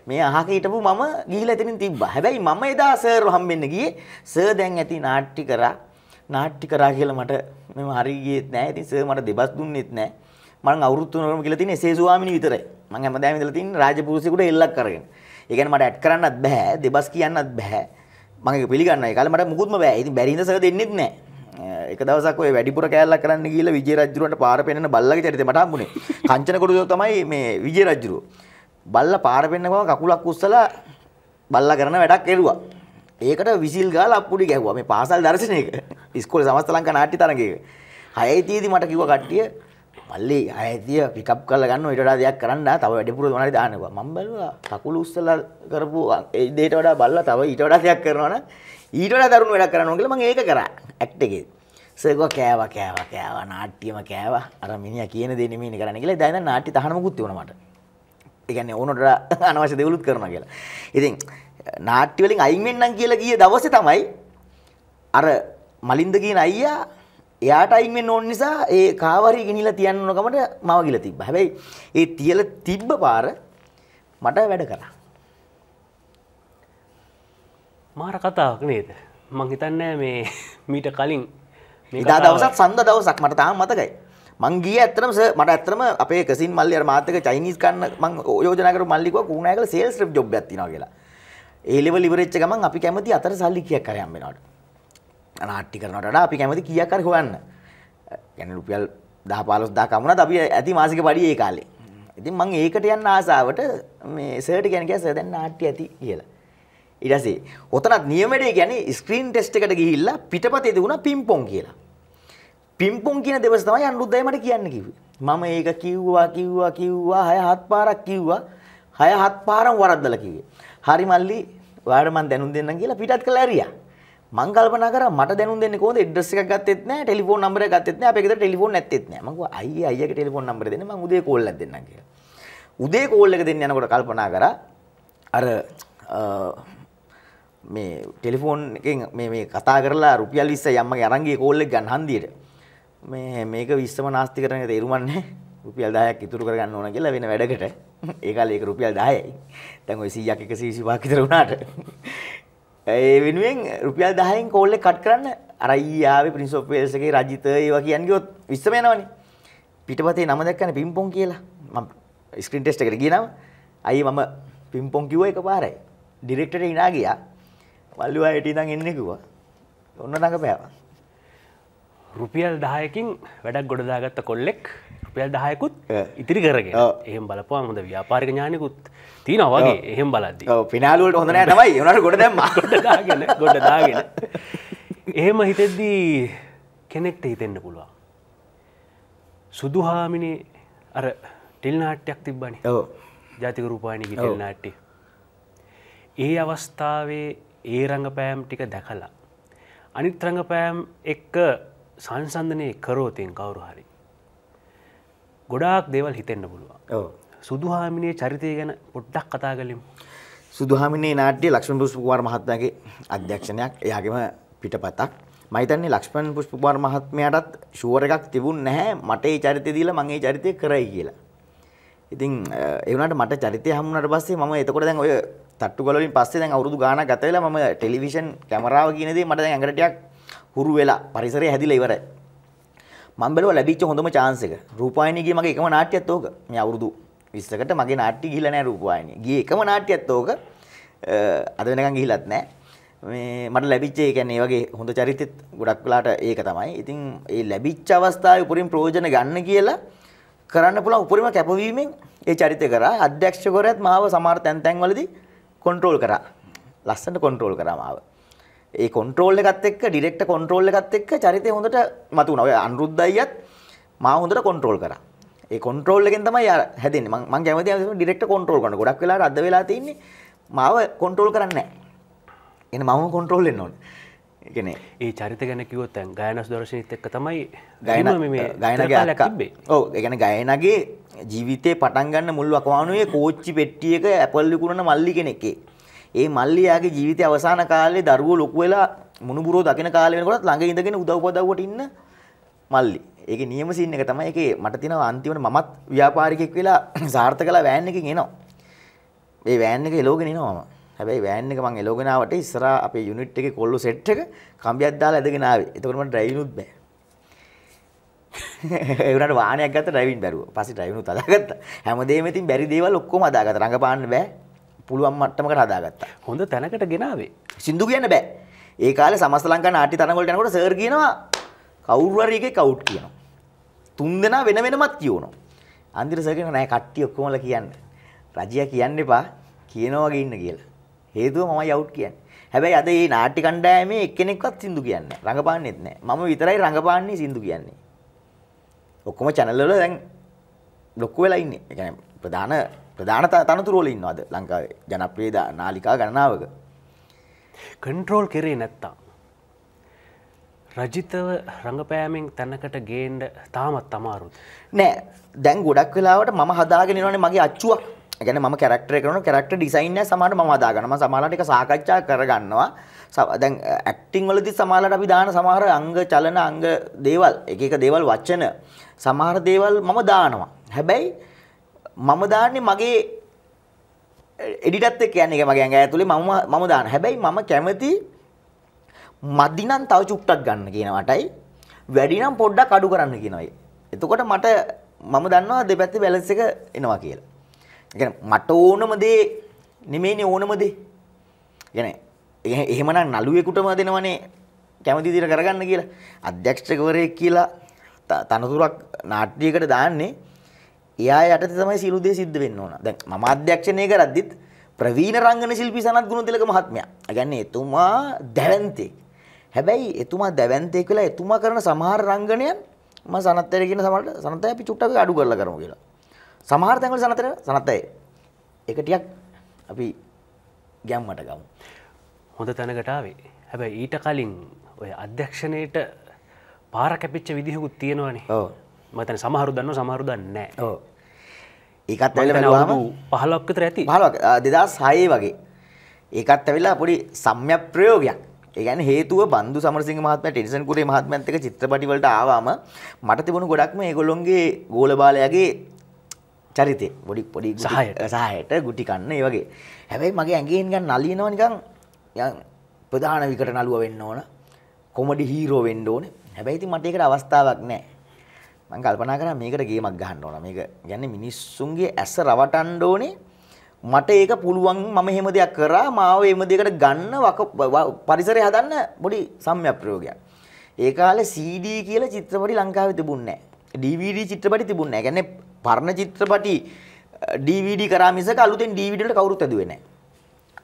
මේ අහක හිටපු මම ගිහිලා එතනින් තිබ්බා. හැබැයි මම එදා සර්ව හම්බෙන්න ගියේ සර් දැන් ඇති නාට්‍ය කරා නාට්‍ය කරා කියලා මට මම හරි ගියෙත් නෑ. ඉතින් සර් මට දෙබස් දුන්නෙත් නෑ. මම අවුරුදු තුනකම කියලා තියෙන එසේ ස්වාමිනී විතරයි. මම හැමදාම ඉඳලා තියෙන රාජපුරුෂයෙකුට එල්ලක් කරගෙන. ඒ කියන්නේ මට ඇඩ් කරන්නත් බෑ, දෙබස් කියන්නත් බෑ. මම ඒක පිළිගන්නවා. ඒ කාලේ මට මුකුත්ම බෑ. ඉතින් බැරි ඉඳ සර් දෙන්නෙත් නෑ. එක දවසක් ඔය වැඩිපුර කෑල්ලක් කරන්න ගිහලා විජේ රජුරන්ට පාර පෙන්නන බල්ලගේ චරිතය මට හම්බුනේ. කංචන කොටුව තමයි මේ විජේ රජුරෝ. බල්ලා පාර පෙන්නකම කකුලක් උස්සලා බල්ලා කරන වැඩක් එරුවා. ඒකට විසිල් ගාල අපපුඩි ගැහුව මේ පාසල් දර්ශනයක ස්කොල සමස්ත ලංකා නාට්‍ය තරගයක හයයිතියේදී මට කිව්ව කට්ටිය මල්ලි අයතිය පිකප් කරලා ගන්න ඊට වඩා දෙයක් කරන්න තව වැඩිපුර මොනවාරි දාන්නවා මම බැලුවා කකුල උස්සලා කරපු ඒ දෙයට වඩා බල්ලා තව ඊට වඩා දෙයක් කරනවා නම් ඊට වඩා දරුණු වැඩක් කරන්න ඕන කියලා මම ඒක කරා ඇක්ට් එකේ සර්ගෝ කෑවා කෑවා කෑවා නාට්‍යම කෑවා අර මිනිහා කියන දේ නෙමෙයි කරන්න කියලා දැන් නාට්‍ය තහනමකුත් තිබුණා මට. ඒ කියන්නේ ඕනට අනවශ්‍ය දේවලුත් කරනවා කියලා. ඉතින් නාට්‍ය වලින් අයින් වෙන්නම් කියලා ගිය දවසේ තමයි අර මලින්ද කියන අයියා එයාට අයින් වෙන්න ඕන නිසා ඒ කාවරි ගිනිලා තියන්න ඕන කමට මව ගිලා තිබ්බා. හැබැයි ඒ තියලා තිබ්බ පාර මට වැඩ කරා. මාර කතාවක් නේද? මං හිතන්නේ මේ මීට කලින් ඉදා දවසක් සඳ දවසක් මට තාම මතකයි. මං ගියේ ඇත්තටම සර් මට ඇත්තටම අපේ කසින් මල්ලි අර මාත් එක්ක චයිනීස් කන්න මං යෝජනා කරපු මල්ලි කිව්වා කුණායකල සේල්ස් රෙප් ජොබ් එකක් තියෙනවා කියලා. ඒලෙවල් ඉවරෙච්ච ගමන් අපි කැමති අතර සල්ලි කීයක් හරි හම්බ වෙනවට. නාට්‍ය කරනවට වඩා අපි කැමති කීයක් හරි හොයන්න. يعني රුපියල් 10 15000 කමුණත් අපි ඇති මාසික පඩිය ඒ කාලේ. ඉතින් මං ඒකට යන්න ආසාවට මේ සර්ට් ගැන කිය සර් දැන් නාට්‍ය ඇති කියලා. ඊට පස්සේ ඔතනත් නියමෙට කියන්නේ ස්ක්‍රීන් ටෙස්ට් එකට ගිහිල්ලා පිටපතේ දුණා පිම්පොන් කියලා. පිම්පොන් කියන දවස් තමයි අනුරුද්දයි මට කියන්න කිව්වේ. මම ඒක කිව්වා කිව්වා කිව්වා හය හත් පාරක් කිව්වා. හය හත් පාරක් වරද්දලා කිව්වේ. හරි මල්ලි ඔයාලට මම දැනුම් දෙන්නම් කියලා පිටත් කළා ඇරියා. මං කල්පනා කරා මට දැනුම් දෙන්නේ කොහොමද? ඇඩ්‍රස් එකක් ගත්තෙත් නැහැ, ටෙලිෆෝන් නම්බරයක් ගත්තෙත් නැහැ, අපේ ගෙදර ටෙලිෆෝන් නැත්තේත් නැහැ. මං කිව්වා අයියේ අයියාගේ ටෙලිෆෝන් නම්බරය දෙන්න මං උදේ කෝල් එකක් දෙන්නම් කියලා. උදේ කෝල් එක දෙන්න යනකොට කල්පනා කරා අර මේ ටෙලිෆෝන් එකෙන් මේ මේ කතා කරලා රුපියල් 20 යම්මගේ අරන් ගියේ කෝල් එක ගන්න හන්දියට. මේ මේක විශ්වම නාස්ති කරන එක තේරුම් නැහැ. රුපියල් 10ක් ඉතුරු කරගන්න ඕන කියලා වෙන වැඩකට ඒ කාලේ ඒක රුපියල් 10යි. දැන් ওই 100ක් 125ක් විතර වුණාට ඒ වෙනුවෙන් රුපියල් 10න් කෝල් එක කට් කරන්න අර ඊ ආවේ ප්‍රින්ස් ඔෆ් වේල්ස් එකේ රජිත ඒවා කියන්නේ ගියොත් 20ම යනවනේ. පිටපතේ නම දැක්කනේ පිම්පොන් කියලා. මම ස්ක්‍රීන් ටෙස්ට් එකට ගියනම අයියේ මම පිම්පොන් කිව්වා එකපාරයි. ඩිරෙක්ටරේ hina ගියා. මල්ලුවා හිටිය ඉඳන් එන්නේ කිව්වා. ඔන්න නඟපෑවා. රුපියල් 10කින් වැඩක් ගොඩදාගත්ත කොල්ලෙක් රුපියල් දහයකුත් ඉතිරි කරගෙන එහෙම බලපුවා හොඳ ව්‍යාපාරික ඥානකුත් තියෙනවාගේ එහෙම බලද්දි පිනාලුවට හොඳ නෑටමයි එනට ගොඩ දැම්ම ගොඩදාගෙන ගොඩදාගෙන එහෙම හිතෙද්දී කෙනෙක්ට හිතෙන්න පුළුවන් සුදු හාමිනේ අර ටෙල්නාට්‍යයක් තිබ්බනි ජාතික රූපාණයකි ටෙල්නාට්ටි ඒ අවස්ථාවේ ඒ රඟපෑම් ටික දැකලා අනිත් රඟපෑම් එක්ක සංසන්ධනය කරෝතියෙන් කවුරු හරි ගොඩාක් දේවල් හිතෙන්න්න පුළුවන් සුදුහාමිනේ චරිතය ගැන පොඩ්ඩක් කතා කලින් සුදුහාමිනේ නාට්‍ය ලක්ෂණ පුස්පුවාර මහත්මගේ අධ්‍යක්ෂණයක් එයාගේම පිටපතක් මහිතන්නේ ලක්ෂ්පන් පුෂ්පකුමාර මහත්මයාටත් ෂුවර් එකක් තිබුණ නැහැ මට ඒ චරිතය දීලා මම ඒ චරිතය කරයි කියලා. ඉතින් ඒ වුණාට මට චරිතය හම්බුනාට පස්සේ මම එතකොට දැන් ඔය තට්ටු ගල වලින් පස්සේ දැන් අවුරුදු ගාණක් ගත වෙලා මම ටෙලිවිෂන් කැමරාව කියන දේ මට දැන් ඇඟට ටිකක් හුරු වෙලා පරිසරය හැදිලා ඉවරයි. මම්බලව ලැබිච්ච හොඳම චාන්සක රූපවාහිනියගේ මගේ එකම නාට්‍යයත් ඕක මේ අවුරුදු 20කට මගේ නාට්‍ය ගිහිලා නැහැ රූපවාහිනිය. ගියේ එකම නාට්‍යයත් ඕක අද වෙනකන් ගිහිලත් නැහැ. මේ මට ලැබිච්ච ඒ කියන්නේ වගේ හොඳ චරිතෙත් ගොඩක් වෙලාට ඒක තමයි. ඉතින් ඒ ලැබිච්ච අවස්ථාවේ උපරිම ප්‍රයෝජන ගන්න කියලා කරන්න පුළුවන් උපරිම කැපවීමෙන් ඒ චරිතය කරා. අධ්‍යක්ෂකවරයාත් මාව සමහර තැන් තැන්වලදී කන්ට්‍රෝල් කරා. ලස්සනට කන්ට්‍රෝල් කරා මාව. ඒ කොන්ට්‍රෝල් එකත් එක්ක ඩිරෙක්ට කොන්ට්‍රෝල් එකත් එක්ක චරිතය හොඳට මතුුණා. ඔය අනුරුද්ධ අයියත් මාව හොඳට කොන්ට්‍රෝල් කරා. ඒ කොන්ට්‍රෝල් එකෙන් තමයි යා හැදෙන්නේ. මම මම කැමතියි ඩිරෙක්ට කොන්ට්‍රෝල් කරන්න. ගොඩක් වෙලාවට අද වෙලා තින්නේ මාව කොන්ට්‍රෝල් කරන්නේ නැහැ. එන මම කොන්ට්‍රෝල් වෙන්න ඕනේ. ගෙන ඒ චරිත ගැන කිවොත් ඇන් ගයනස් දර්ශනත් එක්ක තමයි ගයන ගයනගේ තිබේ ඕ ගැන ගයනගේ ජීවිතය පටන්ගන්න මුල් අකවානුවේ කෝච්චි පෙට්ටියක ඇපල් විකුණන මල්ලි කෙනෙක්කේ ඒ මල්ලියාගේ ජීවිතය අවසාන කාලේ දරුවෝ ලොකු වෙලා මුණුබුරෝ දකින කාලේ වෙනකොට ළඟ ඉඳගෙන උදව් උපදව්වට ඉන්න මල්ලි. ඒකේ නියම සීන් එක තමයි ඒකේ මට තියෙනවා අන්තිමට මමත් ව්‍යාපාරිකයෙක් වෙලා සාර්ථකලා වෑන් එකකින් එනවා. මේ වෑන් එක එලෝගෙන එනවා මම. හැබැයි වෑන් එක මං එලෝගෙන ආවට ඉස්සරහා අපේ යුනිට් එකේ කොල්ලෝ සෙට් එක කම්බියක් දාලා ඇදගෙන ආවේ. එතකොට මට ඩ්‍රයිවිනුත් බෑ. ඒ වුණාට වාහනයක් ගත්ත ඩ්‍රයිවින් බැරුව. පස්සේ ඩ්‍රයිවිනුත් අදාගත්තා. හැමදේම ඉතින් බැරි දේවල් ඔක්කොම අදාගත්තා. රඟපාන්න බෑ. පුළුවන් මට්ටමකට හදාගත්තා. හොඳ තැනකට ගෙනාවේ. සින්දු කියන්න බෑ. ඒ කාලේ සමස්ත ලංකා නාට්‍ය තනකොළට යනකොට සර් කියනවා කවුරු හරි එකේ කවුට් කියනවා. තුන් දෙනා වෙන වෙනමත් කියනවා. අන්තිර සර් කියනවා නෑ කට්ටිය ඔක්කොමලා කියන්න. රජියා කියන්න එපා කියනවා වගේ ඉන්න කියලා. හේතුව මමයි අවුට් කියන්නේ. හැබැයි අද මේ නාට්‍ය කණ්ඩායමේ එක්කෙනෙක්වත් සින්දු කියන්නේ රඟපාන්නෙත් නෑ. මම විතරයි රඟපාන්නේ සින්දු කියන්නේ. ඔක්කොම channel වල දැන් ලොකු වෙලා ඉන්නේ. ඒ කියන්නේ ප්‍රධාන ප්‍රධාන තනතුරෝල ඉන්නවාද ලංකාවේ ජනප්‍රේද නාලිකා ගණනාවක. කන්ට්‍රෝල් කෙරේ නැත්තා. රජිතව රඟපෑමෙන් තැනකට ගේන්ඩ තාමත් තමාරු. නෑ දැන් ගොඩක් වෙලාවට මම හදාගෙන නිවනේ මගේ අච්චුවක් ගැන ම කරක්ටර කරන කරක්ට ඩිසයින්න සමට ම දාගනම සමාලටික සාකච්ඡා කරගන්නවා සදැන් ඇක්ටිං වලදි සමාලට අපි දාන සමහර අංග චලන අංග දේවල් එක දේවල් වච්චන සමහර දේවල් මම දානවා හැබැයි මම දාන්නේ මගේ එඩිටත් එක්ක යන එක මගේ ඇඟ ඇතුලේ මම මම දාන. හැබැයි මම කැමති මදි නම් තව චුට්ටක් ගන්න කියන වටයි වැඩි නම් පොඩ්ඩක් අඩු කරන්න කියනවායි. එතකොට මට මම දන්නවා දෙපැත්තේ බැලන්ස් එක එනවා කියලා. ඒ කියන්නේ මට ඕනම දේ නෙමෙයිනේ ඕනම දේ. ඒ එහෙමනම් නළුවෙකුටම දෙනවනේ කැමති විදිහට කරගන්න කියලා. අධ්‍යක්ෂකවරයෙක් කියලා තනතුරක් නාට්‍යයකට දාන්නේ එයා යටතේ තමයි සියලු දේ සිද්ධ වෙන්න ඕන. දැන් මම අධ්‍යක්ෂණය කරද්දිත් ප්‍රවීණ රංගන ශිල්පී සනත් ගුණතිලක මහත්මයා. ඒ කියන්නේ එතුමා දැවැන්තෙක්. හැබැයි එතුමා දැවැන්තෙක් වෙලා එතුමා කරන සමහර රංගනයන් මම සනත්තර කියන සමහරට සනත්තය අපි චුට්ටක් අඩු කරලා කරමු කියලා. සමහර තැන්වල සනත්තර සනත්තය ඒක ටිකක් අපි ගැම්මට ගමු. හොඳ තැනකට ආවේ. හැබැයි ඊට කලින් ඔය අධ්‍යක්ෂණයට පාර කැපිච්ච විදිහකුත් තියෙනවනේ. ඔව්. මතන සමහරු දන්න සමහරු දන්න ඒකත් පහලක්කතර ඇති හලක් දෙදා සයේ වගේ ඒකත් ඇවෙලා පොඩි සම්ය ප්‍රයෝගයක් ඒගැන හේතුව බන්දු සමරසිංහ මහත්ම ටෙනිසන් කුරේ මහත්මන්තක චිත්‍රපටිවලට ආවාම මට තිබුණු ගොඩක්ම ඒගොල්ලොන්ගේ ගෝලබාලයාගේ චරිතය බොඩි පොඩි සහයට ගුටි කන්න ඒ වගේ හැබැයි මගේ ඇඟෙන් ගන්න නලියනවා නිකන් ප්‍රධාන විකට නළුව වෙන්න ඕන කොමඩි හීරෝ වෙන්න ඕන හැබැයි ඉතින් මට ඒකට අවස්ථාවක් නැහැ මං කල්පනා කරා මේකට ගේමක් ගහන්න ඕන. මේක කියන්නේ මිනිස්සුන්ගේ ඇස රවටන්න ඕනේ. මට ඒක පුළුවන් මම එහෙම දෙයක් කරා මාව එහෙම දෙයකට ගන්න පරිසරය හදන්න පොඩි සම්‍යක් ප්‍රයෝගයක්. ඒ කාලේ CD කියලා චිත්‍රපටි ලංකාවේ තිබුණේ නැහැ. DVD චිත්‍රපටි තිබුණේ නැහැ. කියන්නේ පරණ චිත්‍රපටි DVD කරා මිසක අලුතෙන් DVD වලට කවුරුත් ඇදුවේ නැහැ.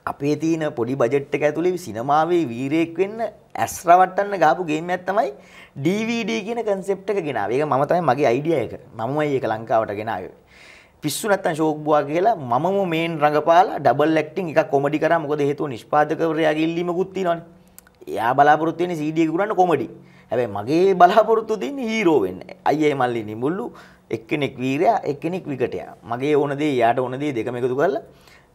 අපේ තියෙන පොඩි බජට් එක ඇතුලේ සිනමාවේ වීරයෙක් වෙන්න ඇස් රවට්ටන්න ගාපු ගේම් එකක් තමයි DVD කියන concept එක ගෙනාවේ. ඒක මම තමයි මගේ idea එක. මමමයි ඒක ලංකාවට ගෙනාවේ. පිස්සු නැත්තම් ෂෝක් බුවා කියලා මමම මේන් රඟපාලා ඩබල් ඇක්ටිං එකක් කොමඩි කරා. මොකද හේතුව නිෂ්පාදකවරයාගේ ඉල්ලීමකුත් තියෙනවනේ. එයා බලාපොරොත්තු වෙන්නේ CD එක ගුණන්න කොමඩි. හැබැයි මගේ බලාපොරොත්තු දෙන්නේ හීරෝ වෙන්න. අයියේ මල්ලි නිමුල්ලු එක්කෙනෙක් වීරයා එක්කෙනෙක් විකටයා. මගේ ඕන දේ එයාට ඕන දේ දෙකම එකතු කරලා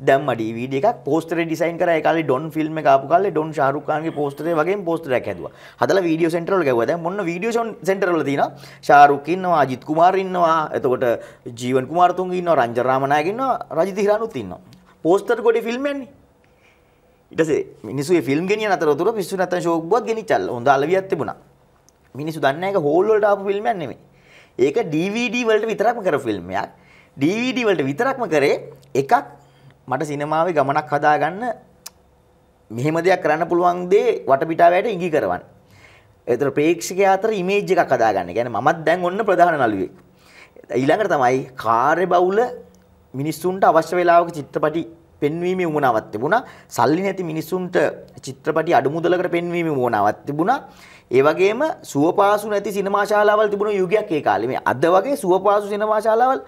දැම්මඩි වීඩිය එකක් පෝස්තරේ ඩිසයින් කරා ඒ කාලේ ඩොන් ෆිල්ම් එක ආපු කාලේ ඩොන් ෂාරුඛ් ඛාන්ගේ පෝස්තරේ වගේම පෝස්ටරයක් හැදුවා. හදලා වීඩියෝ සෙන්ටර් වල ගැව්වා. දැන් මොන වීඩියෝ සෙන්ටර් වල තියෙනවා ෂාරුඛ් ඉන්නවා, අජිත් කුමාර් ඉන්නවා, එතකොට ජීවන් කුමාරතුංග ඉන්නවා, රංජන රාමනායක ඉන්නවා, රජිත හිරානුත් ඉන්නවා. පෝස්ටර් ගොඩේ ෆිල්ම් යන්නේ. ඉටසේ මිනිසු ෆිල්ම් ගෙනිය අතරතුර පිස්සු නැතන් ශෝක් බවත් ගෙනිච්චල් හොඳ අලවියක් තිබුණා. මිනිසු දන්නේ ඒක හෝල් වලට ආපු ෆිල්මයක් නෙමෙයි. ඒක DVD වලට විතරක්ම කර ෆිල්ම් එකක්. DVD වලට විතරක්ම කරේ එකක් මට සිනමාවේ ගමනක් හදාගන්න මෙහෙම දෙයක් කරන්න පුළුවන් දේ වටපිටාවයට ඉඟි කරවන්න. ඒතර ප්‍රේක්ෂකයා අතර ඉමේජ් එකක් හදාගන්න. කියන්නේ මමත් දැන් ඔන්න ප්‍රධාන නළුවෙක්. ඊළඟට තමයි කාර්යබහුල මිනිස්සුන්ට අවශ්‍ය වේලාවක චිත්‍රපටි පෙන්වීමේ උමනාවක් තිබුණා. සල්ලි නැති මිනිස්සුන්ට චිත්‍රපටි අඩු මුදලකට පෙන්වීමේ උමනාවක් තිබුණා. ඒ වගේම සුවපාසු නැති සිනමා ශාලාවල් තිබුණ යුගයක් ඒ කාලේ. මේ අද වගේ සුවපාසු සිනමා ශාලාවල්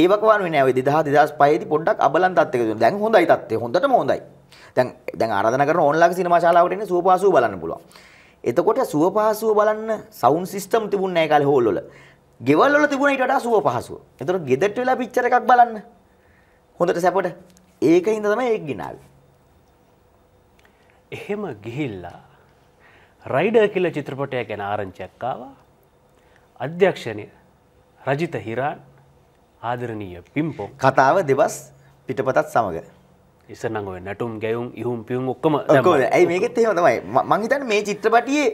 ඒවක වනුවේ නෑ ඔය 2000 2005 දී පොඩ්ඩක් අබලන් තත්ත්වයක දුන්නා. දැන් හොඳයි තත්ත්වය. හොඳටම හොඳයි. දැන් දැන් ආරාධනා කරන ඕන්ලාගේ සිනමා ශාලාවට එන්නේ සුවපාසුව බලන්න පුළුවන්. එතකොට සුවපාසුව බලන්න සවුන්ඩ් සිස්ටම් තිබුණ නෑ ඒ කාලේ හෝල් වල. ගෙවල් වල තිබුණ ඊට වඩා සුවපහසුව. එතකොට ගෙදරට වෙලා පිච්චර් එකක් බලන්න. හොඳට සැපට. ඒකින්ද තමයි ඒක ගිනාවේ. එහෙම ගිහිල්ලා රයිඩර් කියලා චිත්‍රපටයක් ගැන ආරංචියක් ආවා. අධ්‍යක්ෂණය රජිත හිරාන් ආදරණීය පිම්පෝ කතාව දෙබස් පිටපතත් සමඟ ඉස්සනඟ නැටුම් ගැයුම් ඉහුම් පියුම් ඔක්කම ඇයි මේකෙත් එහෙම තමයි මංහිතන් මේ චිත්‍රපටියේ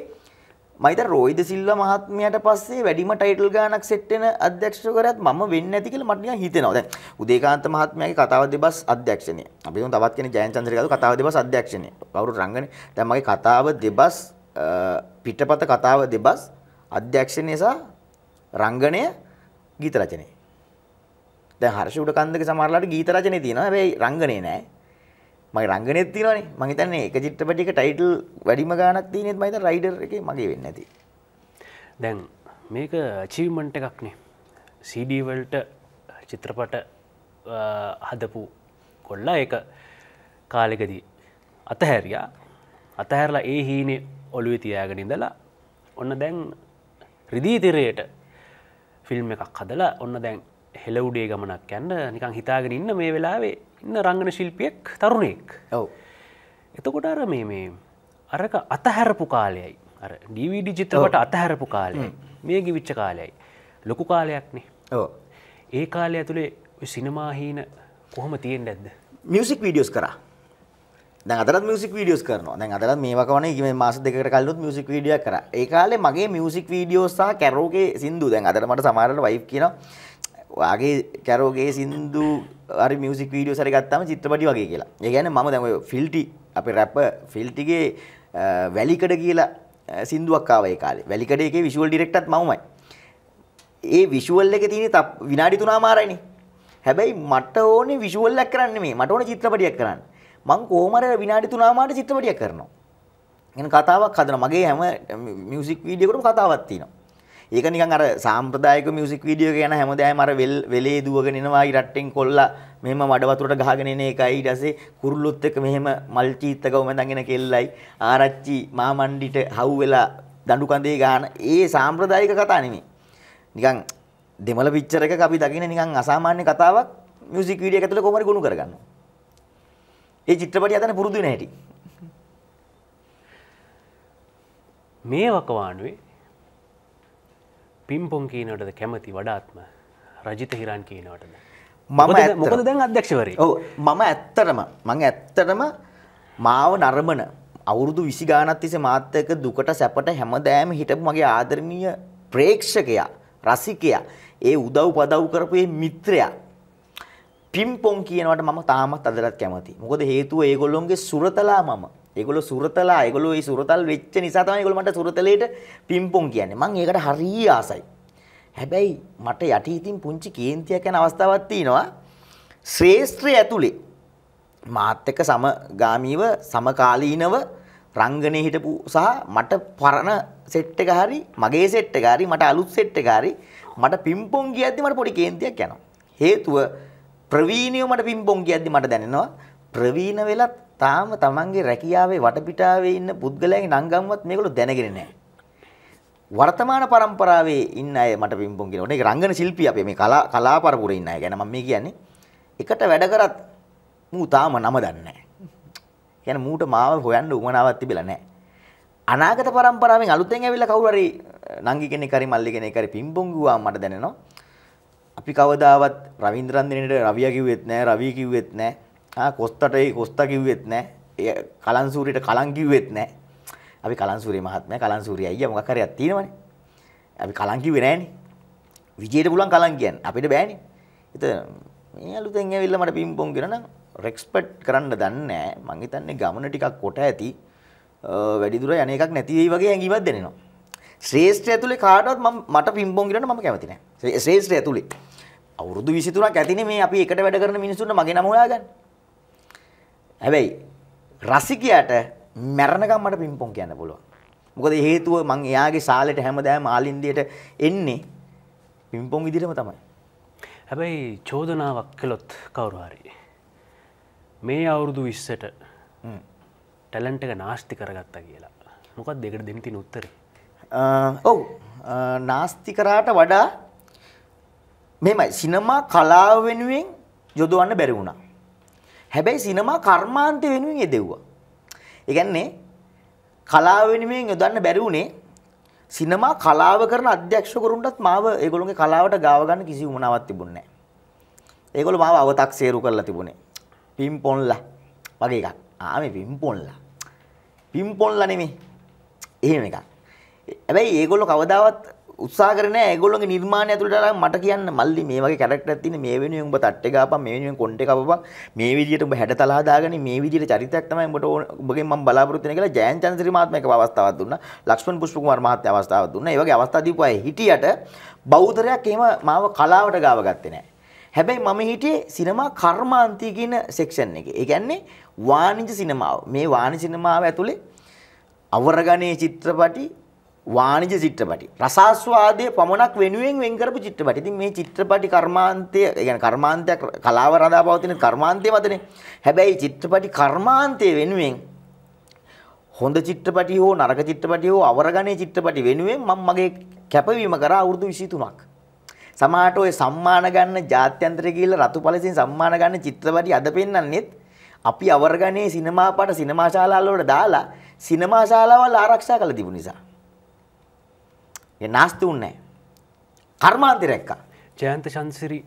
මයිත රෝයිද සිල්ල මහත්මයට පස්සේ වැඩිම ටයිටල් ගානක් සෙට්ටෙන අධ්‍යක්ෂ කරත් මම වෙන්න ඇති කියලා මට නිකන් හිතෙනවා. දැන් උදේකාන්ත මහත්මයාගේ කතාව දෙබස් අධ්‍යක්ෂණය. අපි තුන් තවත් කෙනෙක් ජයන්චන්ද්‍රගේ කතාව දෙබස් අධ්‍යක්ෂණය. කවුරුත් රංගනේ. දැන් මගේ කතාව දෙබස් පිටපත කතාව දෙබස් අධ්‍යක්ෂණය සහ රංගනය ගීත රචනය. දැන් හර්ෂ උඩ කන්දක සමහරලාට ගීත රචනෙ තියෙනවා. හැබැයි රංගනේ නෑ. මගේ රංගනෙත් තියෙනවානේ. මං හිතන්නේ එක චිත්‍රපටයක ටයිටල් වැඩිම ගාණක් තියෙනෙත් මම හිතන්නේ රයිඩර් එකේ මගේ වෙන්නේ නැති. දැන් මේක achievement එකක්නේ. CD වලට චිත්‍රපට හදපු කොල්ලා ඒක කාලෙකදී අතහැරියා. අතහැරලා ඒ හීනේ ඔළුවේ තියාගෙන ඉඳලා ඔන්න දැන් රිදීතිරයට ෆිල්ම් එකක් හදලා ඔන්න දැන් හෙලවුඩේ ගමනක් යන්න නිකං හිතාගෙන ඉන්න මේ වෙලාවේ ඉන්න රංගන ශිල්පියෙක් තරුණෙක් ඔව එතකොට අර මේ මේ අරක අතහැරපු කාලයයි අර ඩීවිඩි චිත්‍රකට අතහැරපු කාලය මේ ගිවිච්ච කාලයයි ලොකු කාලයක්නේ ඕ ඒ කාලය ඇතුළේ සිනමාහීන කොහොම තියෙන් ඇද්ද මියසික් වීඩියෝස් කරා අදරත් මියසික් වීඩියෝස් කරනවා දැන් අදරත් මේ වකවන මේ මාස දෙකට කල්ලුත් මියසික් වීඩියෝ කරා ඒ කාලේ මගේ මියසික් වීඩියෝස් සහ කැරෝකේ සින්දු දැන් අදර මට සමහරවිට වයිෆ් කියනවා ඔයාගේ කැරෝගේ සින්දු අරි මියසික් වීඩියෝ සරි ගත්තම චිත්‍රපටි වගේ කියලා. ඒ කියන්නේ මම දැන් ඔය ෆිල්ටි අපේ රැපර් ෆිල්ටිගේ වැලිකඩ කියලා සින්දුවක් ආවා ඒ කාලේ. වැලිකඩ එකේ විෂුවල් ඩිරෙක්ටර්ත් මමමයි. ඒ විෂුවල් එකේ තියෙන විනාඩි 3මාරයිනේ. හැබැයි මට ඕනේ විෂුවල් එකක් කරන්න නෙමෙයි. මට ඕනේ චිත්‍රපටියක් කරන්න. මං කොහොම හරි විනාඩි 3මාරට චිත්‍රපටියක් කරනවා. එන කතාවක් හදනවා. මගේ හැම මියසික් වීඩියෝ එකකටම කතාවක් තියෙනවා. ඒක නිකන් අර සාම්ප්‍රදායික මියුසික් වීඩියෝ එක යන හැමදාම අර වෙල් වෙලේ දුවගෙන එනවා ඉරට්ටෙන් කොල්ලා මෙහෙම මඩ වතුරට ගහගෙන එන එකයි ඊට පස්සේ කුරුල්ලොත් එක්ක මෙහෙම මල් චීත්තකව මඳගෙන කෙල්ලයි ආරච්චි මාමණ්ඩිට හවු වෙලා දඬු කඳේ ගහන ඒ සාම්ප්‍රදායික කතා නෙමෙයි නිකන් දෙමළ පිච්චර එකක අපි දකින නිකන් අසාමාන්‍ය කතාවක් මියුසික් වීඩියෝ එක ඇතුළේ කොහොම හරි ගොනු කරගන්නවා. ඒ චිත්‍රපටය හදන්න පුරුදු වෙන හැටි. මේ වකවානුවේ පිම්පොන් කියනටද කැමති වඩාත්ම රජිත හිරන් කියනවටද මම මොකද දැන් අධ්‍යක්ෂවරේ ඕ මම ඇත්තටම මං ඇත්තටම මාව නරමන අවුරුදු විසි ගානත් තිසේ මාත්තක දුකට සැපට හැමදෑම හිටපු මගේ ආදරණීය ප්‍රේක්ෂකයා රසිකයා ඒ උදව් පදව් කරපු ඒ මිත්‍රයා පිම්පොන් කියනවට මම තාමත් අදලත් කැමති මොකද හේතුව ඒගොල්ලොන්ගේ සුරතලා මම ඒගොල්ලෝ සුරතලා ඒගොල්ලෝ මේ සුරතල් වෙච්ච නිසා තමයි ඒගොල්ලෝ මට සුරතලේට පිම්පොන් කියන්නේ. මම ඒකට හරිය ආසයි. හැබැයි මට යටි ඉතින් පුංචි කේන්තියක් යන අවස්ථාවක් තියෙනවා. ශ්‍රේෂ්ත්‍රය ඇතුලේ මාත් එක්ක සමගාමීව සමකාලීනව රංගනයේ හිටපු සහ මට පරණ සෙට් එක හරි මගේ සෙට් එක හරි මට අලුත් සෙට් එක හරි මට පිම්පොන් කියද්දි මට පොඩි කේන්තියක් යනවා. හේතුව ප්‍රවීණියෝ මට පිම්පොන් කියද්දි මට දැනෙනවා ප්‍රවීණ වෙලත් තාම තමන්ගේ රැකියාවේ වටපිටාවේ ඉන්න පුද්ගලයන්ගේ නංගම්වත් මේගොල්ලෝ දැනගෙන නැහැ. වර්තමාන પરම්පරාවේ ඉන්න අය මට පිම්පොන් කියනවා. ඒක රංගන ශිල්පී අපේ මේ කලා කලා පරපුරේ ඉන්න අය ගැන මම මේ කියන්නේ. එකට වැඩ කරත් මූ තාම නම දන්නේ නැහැ. කියන්නේ මූට මාව හොයන්න උමනාවක් තිබිලා නැහැ. අනාගත પરම්පරාවෙන් අලුතෙන් ඇවිල්ලා කවුරු හරි නංගි කෙනෙක් හරි මල්ලි කෙනෙක් හරි පිම්බොන් ගුවා මට දැනෙනවා. අපි කවදාවත් රවින්ද්‍රන් දිනේට රවියා කිව්වෙත් නැහැ, රවි කිව්වෙත් නැහැ. කොස්තට ඒ කොස්ත කිව්වෙත් නෑ ඒ කලන්සූරයට කලන් කිව්වෙත් නෑ අපි කලන්සූරේ මහත්මය කලන්සූරිය අයියා මොකක් හරි අත්තිනවනේ අපි කලන් කිව්වේ නෑනේ විජේට පුළුවන් කලන් කියන්න අපිට බෑනේ එතන මේ අලුතෙන් ඇවිල්ලා මට පින් පොන් කරන නම් රෙක්ස්පෙක්ට් කරන්න දන්නේ නෑ මං හිතන්නේ ගමන ටිකක් කොට ඇති වැඩි දුර යන එකක් නැති වෙයි වගේ හැඟීමක් දැනෙනවා ශ්‍රේෂ්ඨය ඇතුලේ කාටවත් මම මට පින් පොන් කරන්න මම කැමති නෑ ශ්‍රේෂ්ඨය ඇතුලේ අවුරුදු 23ක් ඇතිනේ මේ අපි එකට වැඩ කරන මිනිස්සුන්ට මගේ නම හොයාගන්න හැබැයි රසිකයාට මැරණකම් මට පිම්පොන් කියන්න පුළුවන්. මොකද හේතුව මං එයාගේ සාලෙට හැමදාම ආලින්දියට එන්නේ පිම්පොන් විදිහටම තමයි. හැබැයි චෝදනාවක් කළොත් කවුරු හරි මේ අවුරුදු 20ට ටැලන්ට් එක නාස්ති කරගත්තා කියලා. මොකක්ද දෙකට දෙන්න තියෙන උත්තරේ? ඔව් නාස්ති කරාට වඩා මෙහෙමයි සිනමා කලාව වෙනුවෙන් යොදවන්න බැරි වුණා. හැබැයි සිනමා කර්මාන්ත වෙනුවෙන් යෙදෙව්වා. ඒ කියන්නේ කලාව වෙනුවෙන් යොදන්න බැරි වුණේ සිනමා කලාව කරන අධ්‍යක්ෂකවරුන්ටත් මාව ඒගොල්ලෝගේ කලාවට ගාව ගන්න කිසි උමනාවක් තිබුණේ නැහැ. ඒගොල්ලෝ මාව අව탁සේරු කරලා තිබුණේ. පිම්පොන්ලා වගේ එකක්. ආ මේ පිම්පොන්ලා. පිම්පොන්ලා නෙමෙයි. එහෙම එකක්. හැබැයි ඒගොල්ලෝ කවදාවත් උත්සා කරන ඇගොල්ලො නිර්මාණය ඇතුළට මට කියන්න මල්ලි මේ වගේ කැරක්ටර් තියෙන මේ වෙනුවෙන් උඹ තට්ටේ ගාපන් මේ වෙනුවෙන් කොන්ට් එක අපපන් මේ විදියට උඹ හැඩ තලා දාගෙන මේ විදියට චරිතයක් තමයි උඹට උඹගෙන් මම බලාපොරොත්තු වෙන කියලා ජයන් චන්ද්‍රසිරි මහත්මයා එක අවස්ථාවක් දුන්නා ලක්ෂ්මන් පුෂ්පකුමාර මහත්මයා අවස්ථාවක් දුන්නා ඒ වගේ අවස්ථා දීපු අය හිටියට බෞද්ධරයක් එහෙම මාව කලාවට ගාව ගත්තේ නැහැ හැබැයි මම හිටියේ සිනමා කර්මාන්තය කියන සෙක්ෂන් එකේ. ඒ කියන්නේ වාණිජ සිනමාව. මේ වාණිජ සිනමාව ඇතුලේ අවරගණයේ චිත්‍රපටි වාණිජ චිත්‍රපටි. රසාස්වාදයේ පමණක් වෙනුවෙන් වෙන් කරපු චිත්‍රපටි. ඉතින් මේ චිත්‍රපටි කර්මාන්තය, يعني කර්මාන්තයක් කලාව රඳා පවතින කර්මාන්තයේ වදනේ. හැබැයි චිත්‍රපටි කර්මාන්තයේ වෙනුවෙන් හොඳ චිත්‍රපටි හෝ නරක චිත්‍රපටි හෝ අවරගණේ චිත්‍රපටි වෙනුවෙන් මම මගේ කැපවීම කරා අවුරුදු 23ක්. සමහරට ඔය සම්මාන ගන්න ජාත්‍යන්තරය කියලා රතුපලසින් සම්මාන ගන්න චිත්‍රපටි අද පෙන්වන්නෙත් අපි අවරගණේ සිනමාපාට සිනමාශාලාවල දාලා සිනමාශාලාවල් ආරක්ෂා කළ තිබු නිසා. නාස්ති උන්නේ කර්මාන්ති රැක්කා ජයන්ත ශන්සිරි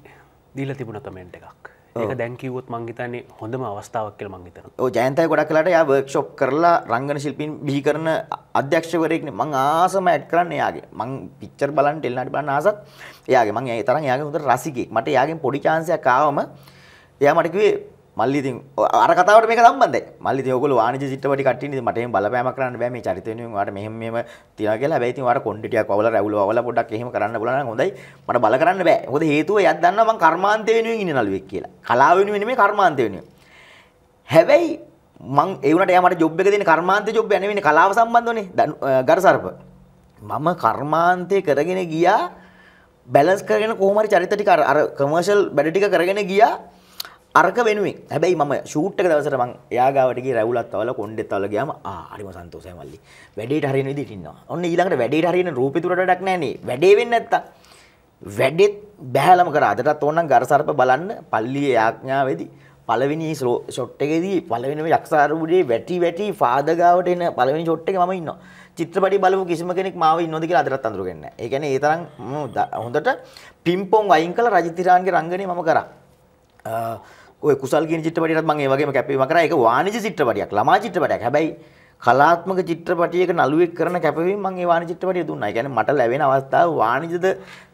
දීල තිබුණ කමෙන්ට් එකක් ඒක දැන්කිවොත් මංගේතන්නේ හොඳම අවස්ථාවක් කියල මංගේතන ජයන්තය ගොඩක් කලට ය වර්ක්ෂොප් කරලා රංගන ශිල්පින් බිහි කරන අධ්‍යක්ෂවරයෙක්න මං ආසම ඇට් කරන්න යාගේ මං පිච්චර් බලන් ටෙල්නට බලන්න ආසත් එයාගේ මං ඒ තරන් යාගේ හොඳ රසිකෙක් මට යාගෙන් පොඩි චාන්සයක් කාවම එයා මටකිවේ මල්ලිති අර කතාවට මේක සම්බන්ධයි. මල්ලි තියෝගොල්ලෝ වාණිජ චිත්‍රපටි කට්ටියනේ ඉතින් මට එහෙම බලපෑමක් කරන්න බෑ මේ චරිත වෙනුවෙන් ඔයාලට මෙහෙම මෙහෙම තියනවා කියලා. හැබැයි ඉතින් ඔයාලට කොණ්ඩිටියක් වවල රැවුල වවල පොඩ්ඩක් එහෙම කරන්න බලන නම් හොඳයි. මට බල කරන්න බෑ. මොකද හේතුව එයක් දන්නවා මං කර්මාන්තය වෙනුවෙන් ඉන්න නළුවෙක් කියලා. කලාව වෙනුවෙන් නෙමෙයි කර්මාන්තය වෙනුවෙන්. හැබැයි මං ඒ වුණාට එයා මට ජොබ් එක දෙන්නේ කර්මාන්තේ ජොබ් එක නෙවෙයි කලාව සම්බන්ධවනේ. ගරසර්ප. මම කර්මාන්තේ කරගෙන ගියා බැලන්ස් කරගෙන කොහොම හරි චරිත ටික අර කමර්ෂල් බඩ ටික කරගෙන ගියා අරක වෙනුවෙන් හැබැයි ම ෂූට්ක දවසට මං යාගාවටගේ රැවුලත් අවල කොන්ඩෙත් තවල ගම ආරිම සන්තෝසය මල්ලි වැඩේට හරි දිටින්නවා ඔන්න ඊළඟට වැඩේට හරින රූපිතුරටක් නෑන වැඩේ වෙන්න ඇත්ත වැඩෙත් බැහලම කර අදටත් ඕන්න ගරසර්ප බලන්න පල්ලිය යාඥාවේදී පලවෙනි ස්ලෝ ෂොට්ටකෙදී පලවෙනම යක්ෂාරපුඩේ වැටි වැටි පාදගාවට එන පලවෙනි ෂොට්ටක ම ඉන්න චිත්‍රපටි බලපු කිසිම කෙනෙක් මාව ඉන්නොදක අදරත් අඳරුගන්න එකන ඒතරම් හොඳට පිම්පොන් අයින් කල රජිතිරාන්ගේ රංගනය මම කරා ඔය කුසල් කියන චිත්‍රපටියටත් මම ඒ වගේම කැපවීම කරා. ඒක වාණිජ චිත්‍රපටියක්, ළමා චිත්‍රපටයක්. හැබැයි කලාත්මක චිත්‍රපටියක නළුවෙක් කරන කැපවීම මම ඒ වාණිජ චිත්‍රපටිය දුන්නා. ඒ කියන්නේ මට ලැබෙන අවස්ථාව වාණිජද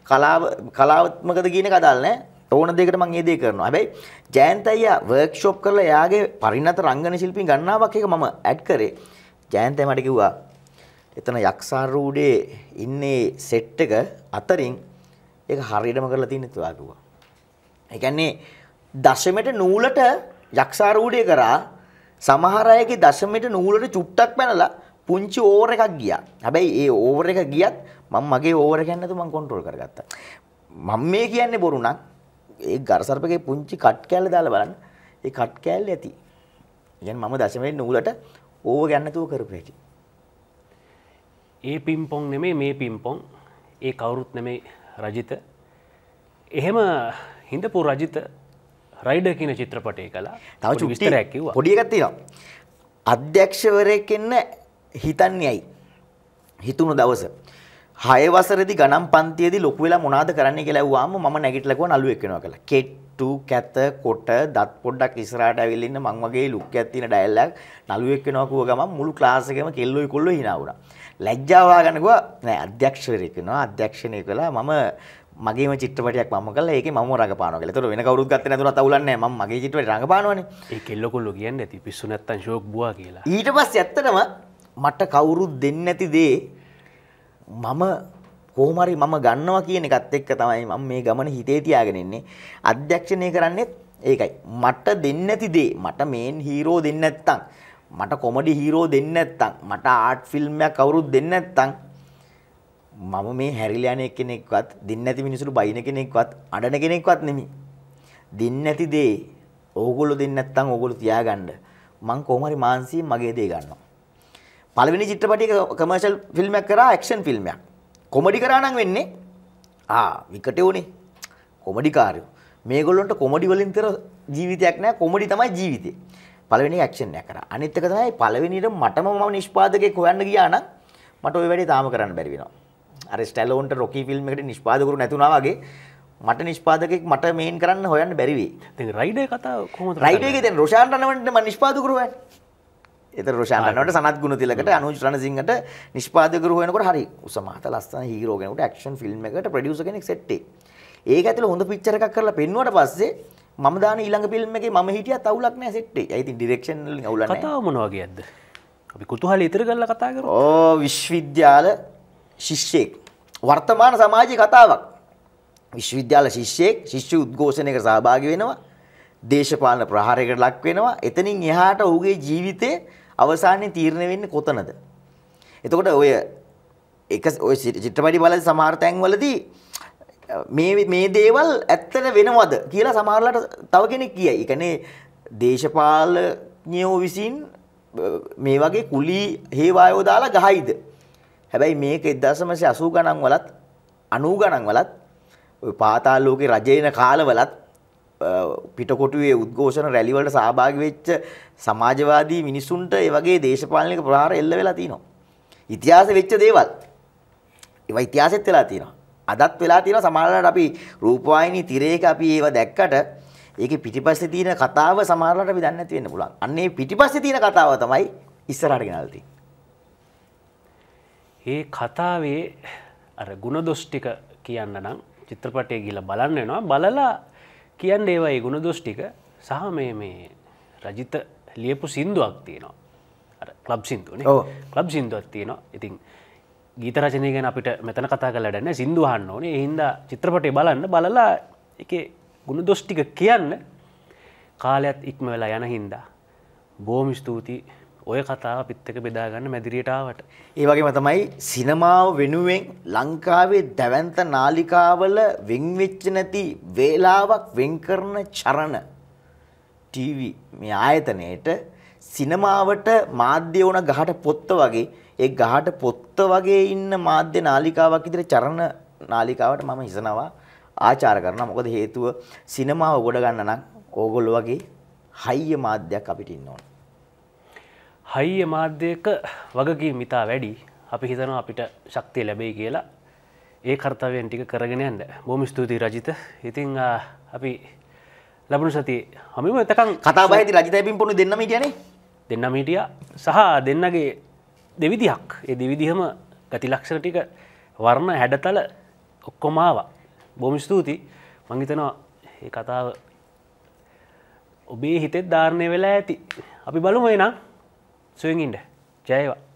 කලාව කලාත්මකද කියන එක අදාළ නැහැ. ඕන දෙයකට මම ඒ දේ කරනවා. හැබැයි ජයන්ත අයියා වර්ක්ෂොප් කරලා එයාගේ පරිණත රංගන ශිල්පීන් ගන්නාවක් එක මම ඇඩ් කරේ. ජයන්ත මට කිව්වා එතන යක්ෂාරූඩේ ඉන්නේ සෙට් එක අතරින් ඒක හරියටම කරලා තියෙන තුවා කිව්වා. ඒ කියන්නේ දශමෙට නූලට යක්ෂාරූඩය කරා සමහර අයගේ දශමෙට නූලට චුට්ටක් පැනලා පුංචි ඕවර් එකක් ගියා. හැබැයි ඒ ඕවර් එක ගියත් මම මගේ ඕවර් එක නැතුව මම කන්ට්‍රෝල් කරගත්තා. මම මේ කියන්නේ බොරු නම් ඒ ගරසර්පගේ පුංචි කට් කෑල්ල දාලා බලන්න. ඒ කට් කෑල්ල ඇති. කියන්නේ මම දශමයේ නූලට ඕවර් ගන්න නැතුව කරපු හැටි. ඒ පිම්පොන් නෙමේ මේ පිම්පොන් ඒ කවුරුත් නෙමේ රජිත. එහෙම හිඳපු රජිත රයිඩ කියන චිත්‍රපටය කලා තව චිස්තරැකිව පොඩියගත්තිවා අධ්‍යක්ෂවරයකෙන්න හිතන්න යයි හිතුුණු දවස හයවසරදි ගනම් පන්තියේදී ලොකු වෙලා මොනාද කරන්න කියලා ඇහුවාම මම නැගිටලා ගුවා නළුවෙක් වෙනවා කියලා. කෙට්ටු කැත කොට දත් පොඩ්ඩක් ඉස්සරහට ඇවිල්ලා ඉන්න මං වගේ ලුක් එකක් තියෙන ඩයල් එකක් නළුවෙක් වෙනවා කිව්ව ගමන් මුළු ක්ලාස් එකම කෙල්ලොයි කොල්ලොයි hina වුණා. ලැජ්ජාව හොයාගන්න කිව්වා නෑ අධ්‍යක්ෂවරයෙක් වෙනවා අධ්‍යක්ෂණය කළා මම මගේම චිත්‍රපටයක් මම කළා ඒකේ මම රඟපානවා කියලා. ඒතර වෙන කවුරුත් ගත්තේ නැතුණත් අවුලක් නැහැ. මම මගේ චිත්‍රපටේ රඟපානවනේ. ඒ කෙල්ල කොල්ල කියන්නේ නැති පිස්සු නැත්තම් ෂෝක් බුවා කියලා. ඊට පස්සේ ඇත්තටම මට කවුරුත් දෙන්නේ නැති දේ මම කොහොමරි මම ගන්නවා කියන එකත් එක්ක තමයි මම මේ ගමන හිතේ තියාගෙන ඉන්නේ. අධ්‍යක්ෂණය කරන්නේත් ඒකයි. මට දෙන්නේ නැති දේ මට මේන් හීරෝ දෙන්නේ නැත්තම් මට කොමඩි හීරෝ දෙන්නේ නැත්තම් මට ආට් ෆිල්ම් එකක් කවුරුත් දෙන්නේ නැත්තම් මම මේ හැරිලා යන කෙනෙක්වත් දෙන්නේ නැති මිනිසුළු බයින කෙනෙක්වත් අඬන කෙනෙක්වත් නෙමෙයි. දෙන්නේ නැති දේ ඕගොල්ලෝ දෙන්නේ නැත්නම් ඕගොල්ලෝ තියාගන්න. මං කොහොම හරි මාන්සියෙන් මගේ දේ ගන්නවා. පළවෙනි චිත්‍රපටයක කමර්ෂල් ෆිල්ම් එකක් කරා ඇක්ෂන් ෆිල්ම් එකක්. කොමඩි කරා නම් වෙන්නේ ආ විකට උනේ. කොමඩි කාර්යෝ. මේගොල්ලන්ට කොමඩි වලින් තර ජීවිතයක් නෑ කොමඩි තමයි ජීවිතේ. පළවෙනි ඇක්ෂන් එකක් කරා. අනිත් එක තමයි පළවෙනියට මටම මම නිෂ්පාදකයෙක් හොයන්න ගියා නම් මට ওই වැඩේ තාම කරන්න බැරි වෙනවා. අර ස්ටැලෝන්ට රොකී ෆිල්ම් එකට නිෂ්පාදකවරු නැතුණා වගේ මට නිෂ්පාදකෙක් මට මේන් කරන්න හොයන්න බැරි වෙයි. ඉතින් රයිඩර් කතාව කොහොමද? රයිඩර් එකේ දැන් රොෂාන් රණවන්ට මම නිෂ්පාදකවරු වෙන්නේ. එතන රොෂාන් රණවන්ට සනත් ගුණතිලකට අනුජ් රණසිංහට නිෂ්පාදකවරු වෙනකොට හරි උසමහත ලස්සන හීරෝ කෙනෙකුට ඇක්ෂන් ෆිල්ම් එකකට ප්‍රොඩියුසර් කෙනෙක් සෙට් ඒක ඇතුළේ හොඳ පිච්චර් එකක් කරලා පෙන්නුවට පස්සේ මම දාන ඊළඟ ෆිල්ම් එකේ මම හිටියත් අවුලක් නැහැ සෙට් එකේ. ඒ ඉතින් ඩිරෙක්ෂන් වලින් අවුලක් නැහැ. කතාව මොන වගේද? අපි කුතුහලෙ ඉතිර කරලා කතා කරමු. ඕ විශ්වවිද්‍යාල ශිෂ්‍යෙක් වර්තමාන සමාජයේ කතාවක් විශ්වවිද්‍යාල ශිෂ්‍යෙක් ශිෂ්‍ය උද්ඝෝෂණයකට සහභාගී වෙනවා දේශපාලන ප්‍රහාරයකට ලක් වෙනවා එතනින් එහාට ඔහුගේ ජීවිතයේ අවසානයේ තීරණය වෙන්නේ කොතනද එතකොට ඔය එක ඔය චිත්‍රපටි බලද්දී සමහර තැන්වලදී මේ මේ දේවල් ඇත්තට වෙනවද කියලා සමහරලාට තව කෙනෙක් කියයි. ඒ කියන්නේ දේශපාලනයෝ විසින් මේ වගේ කුලී හේවායෝ දාලා ගහයිද හැබැයි මේක 1980 ගණන් වලත් 90 ගණන් වලත් ඔය පාතාල ලෝකේ රජේන කාලවලත් පිටකොටුවේ උද්ඝෝෂණ රැලි වලට සහභාගී වෙච්ච සමාජවාදී මිනිසුන්ට ඒ වගේ දේශපාලනික ප්‍රහාර එල්ල වෙලා තිනවා. ඉතිහාසෙ වෙච්ච දේවල්. ඒවා ඉතිහාසෙත් වෙලා තිනවා. අදත් වෙලා තියෙනවා සමහරවිට අපි රූපවාහිනී තිරයක අපි ඒව දැක්කට ඒකේ පිටිපස්සේ තියෙන කතාව සමහරවිට අපි දන්නේ නැති වෙන්න පුළුවන්. අන්න ඒ පිටිපස්සේ තියෙන කතාව තමයි ඉස්සරහට ගෙනල්ලා තියෙන්නේ. ඒ කතාවේ අර ගුණදොස්්ටික කියන්න නම් චිත්‍රපටය ගිල බලන්න නවා බලලා කියන්න ඒවයි ගුණදොස්්ටික සහ මේ මේ රජිත ලියපු සින්දුවක් තියනවා ලබ් සිින්දුන ලබ් සිින්දුවක් තියනවා ඉතින් ගීතරචනය ගැන අපිට මෙතන කතා කලටන්න සිින්දුහන්න ඕනේ හින්ද චිත්‍රපටය බලන්න බලලා එක ගුණ දොස්්ටික කියන්න කාලයක්ත් ඉක්ම වෙලා යන හින්දා බෝමි ස්තුූතියි ඔය කතාව පිත්තක බෙදාගන්න මැදිරියටාවට. ඒවගේම තමයි සිනමාව වෙනුවෙන් ලංකාවේ දැවන්ත නාලිකාවල වෙංවෙච්ච නැති වේලාවක් වෙන්කරන චරණ TV මේ ආයතනයට සිනමාවට මාධ්‍ය වන ගහට පොත්ත වගේ ඒ ගහට පොත්ත වගේ ඉන්න මාධ්‍ය නාලිකාවක් ඉදිරි චරණ නාලිකාවට මම හිසනවා ආචාර කරනවා මොකද හේතුව සිනමාව ගොඩ ගන්න නම් ඕගොල්ලෝ වගේ හයිය මාධ්‍යයක් අපිට ඉන්න ඕනේ හයිය මාධ්‍යයක වගගේ මිතා වැඩි අපි හිතන අපිට ශක්තිය ලැබෙයි කියලා ඒ කර්තාවයන් ටික කරගෙන ඇන්න බොම ස්තුතියි රජිත ඉතිං අපි ලබුණු සති හමිම එතකන් කතාබයි රජතැබින් පොුණු දෙන්නම ගැන දෙන්න මීටිය සහ දෙන්නගේ දෙවිදිහක් ඒ දෙවිදිහම ගතිලක්ෂණ ටික වර්ණ හැඩතල ඔක්කොමාව බොම ස්තුති මංගිතනවා ඒ කතාව ඔබේ හිතෙත් ධාරණය වෙලා ඇති අපි බලුමයි නම් swingin deh. Jaya, Pak.